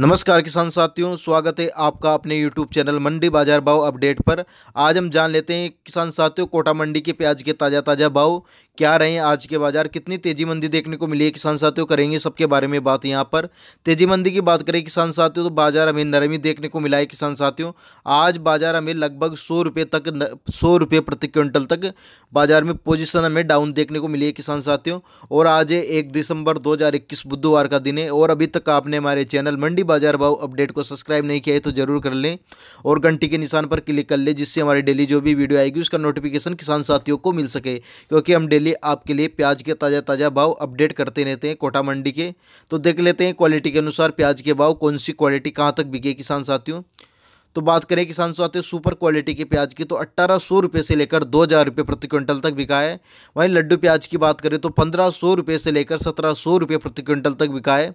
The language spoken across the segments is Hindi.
नमस्कार किसान साथियों स्वागत है आपका अपने YouTube चैनल मंडी बाजार भाव अपडेट पर आज हम जान लेते हैं किसान साथियों कोटा मंडी के प्याज के ताज़ा ताज़ा भाव क्या रहे आज के बाजार कितनी तेजी मंदी देखने को मिली है किसान साथियों करेंगे सबके बारे में बात यहाँ पर तेजी मंदी की बात करें किसान साथियों तो बाजार हमें नरमी देखने को मिला है किसान साथियों आज बाजार हमें लगभग सौ रुपये तक सौ रुपये प्रति क्विंटल तक बाजार में पोजिशन हमें डाउन देखने को मिली है किसान साथियों और आज एक दिसंबर दो बुधवार का दिन है और अभी तक आपने हमारे चैनल मंडी बाजार भाव अपडेट को सब्सक्राइब नहीं किया है तो जरूर कर लें और घंटी के निशान पर क्लिक कर लें जिससे हमारी डेली जो भी वीडियो आएगी उसका नोटिफिकेशन किसान साथियों को मिल सके क्योंकि हम डेली डेली आपके लिए प्याज के ताज़ा ताज़ा भाव अपडेट करते रहते हैं कोटा मंडी के तो देख लेते हैं क्वालिटी के अनुसार प्याज के भाव कौन सी क्वालिटी कहाँ तक बिके किसान साथियों तो बात करें किसान स्वाति सुपर क्वालिटी के प्याज की तो अट्ठारह सौ रुपये से लेकर दो हज़ार रुपये प्रति क्विंटल तक बिका है वहीं लड्डू प्याज की बात करें तो पंद्रह सौ रुपये से लेकर सत्रह सौ रुपये प्रति क्विंटल तक बिका है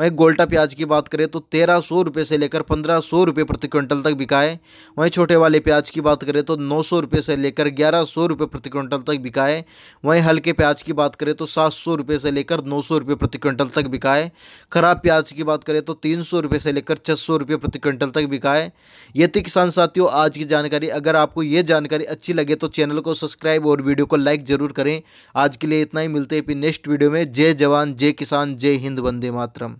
वहीं गोल्टा प्याज की बात करें तो तेरह सौ रुपये से लेकर पंद्रह सौ रुपये प्रति क्विंटल तक बिका है वहीं छोटे वाले प्याज की बात करें तो नौ सौ रुपये से लेकर ग्यारह सौ रुपये प्रति क्विंटल तक बिका है वहीं हल्के प्याज की बात करें तो सात सौ रुपये से लेकर नौ सौ रुपये प्रति क्विंटल तक बिका है खराब प्याज की बात करें तो तीन सौ रुपये से लेकर छः सौ रुपये प्रति क्विंटल तक बिका है ये थी किसान साथियों आज की जानकारी अगर आपको ये जानकारी अच्छी लगे तो चैनल को सब्सक्राइब और वीडियो को लाइक जरूर करें आज के लिए इतना ही मिलते हैं फिर नेक्स्ट वीडियो में जय जवान जय किसान जय हिंद वंदे मातरम